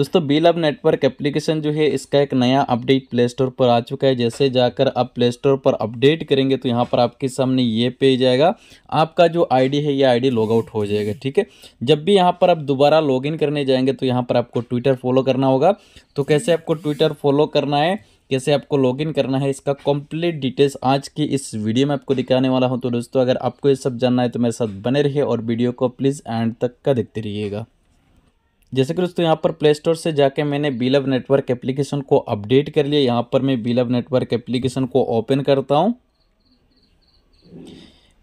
दोस्तों बिल अब network application जो है इसका एक नया अपडेट प्ले स्टोर पर आ चुका है जैसे जाकर आप प्ले स्टोर पर अपडेट करेंगे तो यहाँ पर आपके सामने ये पेज आएगा आपका जो आईडी है ये आईडी लॉग आउट हो जाएगा ठीक है जब भी यहाँ पर आप दोबारा इन करने जाएंगे तो यहाँ पर आपको ट्विटर फॉलो करना होगा तो कैसे आपको ट्विटर फॉलो करना है कैसे आपको लॉगिन करना है इसका कंप्लीट डिटेल्स आज की इस वीडियो में आपको दिखाने वाला हूं तो दोस्तों अगर आपको ये सब जानना है तो मेरे साथ बने रहिए और वीडियो को प्लीज़ एंड तक का देखते रहिएगा जैसे कि दोस्तों यहाँ पर प्ले स्टोर से जाके मैंने बिलव नेटवर्क एप्लीकेशन को अपडेट कर लिया यहाँ पर मैं बिलव नेटवर्क एप्लीकेशन को ओपन करता हूँ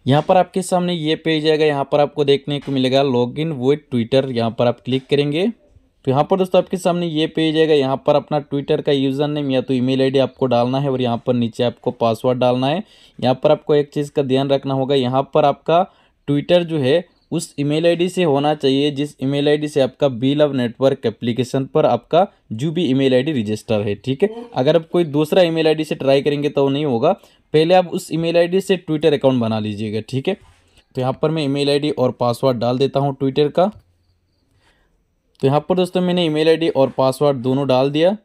यहाँ पर आपके सामने ये पेज आएगा यहाँ पर आपको देखने को मिलेगा लॉग इन विथ ट्विटर यहाँ पर आप क्लिक करेंगे तो यहाँ पर दोस्तों आपके सामने ये पेज आएगा यहाँ पर अपना ट्विटर का यूज़र नेम या तो ईमेल आईडी आपको डालना है और यहाँ पर नीचे आपको पासवर्ड डालना है यहाँ पर आपको एक चीज़ का ध्यान रखना होगा यहाँ पर आपका ट्विटर जो है उस ईमेल आईडी से होना चाहिए जिस ईमेल आईडी से आपका बी लव नेटवर्क एप्लीकेशन पर आपका जो भी ईमेल आईडी रजिस्टर है ठीक है अगर आप कोई दूसरा ईमेल आईडी से ट्राई करेंगे तो नहीं होगा पहले आप उस ईमेल आईडी से ट्विटर अकाउंट बना लीजिएगा ठीक है तो यहाँ पर मैं ईमेल आईडी और पासवर्ड डाल देता हूँ ट्विटर का तो यहाँ पर दोस्तों मैंने ईमेल आईडी और पासवर्ड दोनों डाल दिया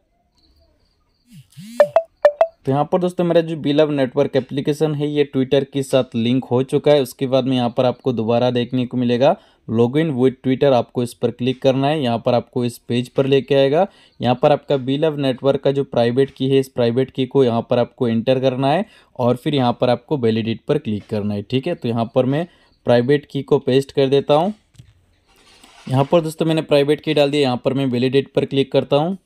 तो यहाँ पर दोस्तों मेरा जो बिलव नेटवर्क एप्लीकेशन है ये ट्विटर के साथ लिंक हो चुका है उसके बाद में यहाँ पर आपको दोबारा देखने को मिलेगा लॉग इन विथ ट्विटर आपको इस पर क्लिक करना है यहाँ पर आपको इस पेज पर लेके आएगा यहाँ पर आपका बिलव नेटवर्क का जो प्राइवेट की है इस प्राइवेट की को यहाँ पर आपको एंटर करना है और फिर यहाँ पर आपको वेलीडेट पर क्लिक करना है ठीक है तो यहाँ पर मैं प्राइवेट की को पेस्ट कर देता हूँ यहाँ पर दोस्तों मैंने प्राइवेट की डाल दी यहाँ पर मैं वेलीडेट पर क्लिक करता हूँ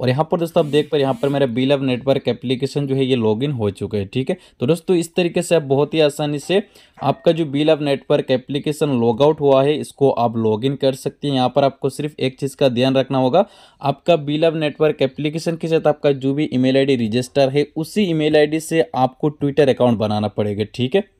और यहाँ पर दोस्तों आप देख पर यहाँ पर मेरा बिलव नेटवर्क एप्लीकेशन जो है ये लॉगिन हो चुका है ठीक है तो दोस्तों इस तरीके से आप बहुत ही आसानी से आपका जो बिलव नेटवर्क एप्लीकेशन लॉग आउट हुआ है इसको आप लॉगिन कर सकते हैं यहाँ पर आपको सिर्फ एक चीज़ का ध्यान रखना होगा आपका बिलव नेटवर्क एप्लीकेशन के साथ आपका जो भी ईमेल आईडी रजिस्टर है उसी ईमेल आईडी से आपको ट्विटर अकाउंट बनाना पड़ेगा ठीक है